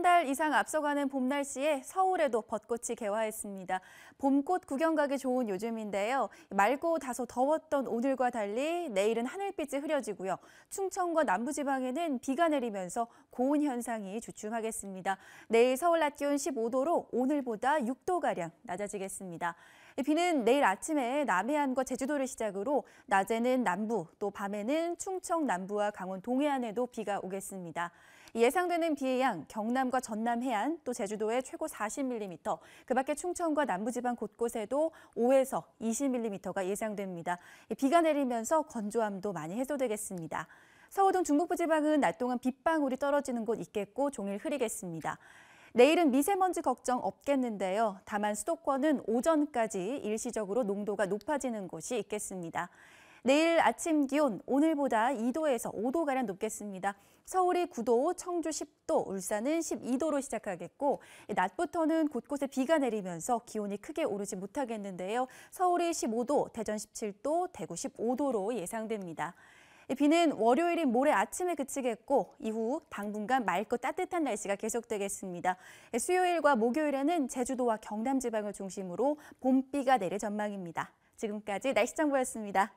한 달 이상 앞서가는 봄 날씨에 서울에도 벚꽃이 개화했습니다. 봄꽃 구경 가기 좋은 요즘인데요. 맑고 다소 더웠던 오늘과 달리 내일은 하늘빛이 흐려지고요. 충청과 남부지방에는 비가 내리면서 고온 현상이 주춤하겠습니다. 내일 서울 낮 기온 15도로 오늘보다 6도가량 낮아지겠습니다. 비는 내일 아침에 남해안과 제주도를 시작으로 낮에는 남부, 또 밤에는 충청 남부와 강원 동해안에도 비가 오겠습니다. 예상되는 비의 양 경남과 전남 해안 또 제주도에 최고 40mm, 그밖에 충청과 남부지방 곳곳에도 5에서 20mm가 예상됩니다. 비가 내리면서 건조함도 많이 해소되겠습니다. 서울 등 중북부 지방은 낮 동안 빗방울이 떨어지는 곳 있겠고 종일 흐리겠습니다. 내일은 미세먼지 걱정 없겠는데요. 다만 수도권은 오전까지 일시적으로 농도가 높아지는 곳이 있겠습니다. 내일 아침 기온 오늘보다 2도에서 5도가량 높겠습니다. 서울이 9도, 청주 10도, 울산은 12도로 시작하겠고 낮부터는 곳곳에 비가 내리면서 기온이 크게 오르지 못하겠는데요. 서울이 15도, 대전 17도, 대구 15도로 예상됩니다. 비는 월요일인 모레 아침에 그치겠고 이후 당분간 맑고 따뜻한 날씨가 계속되겠습니다. 수요일과 목요일에는 제주도와 경남 지방을 중심으로 봄비가 내릴 전망입니다. 지금까지 날씨 정보였습니다.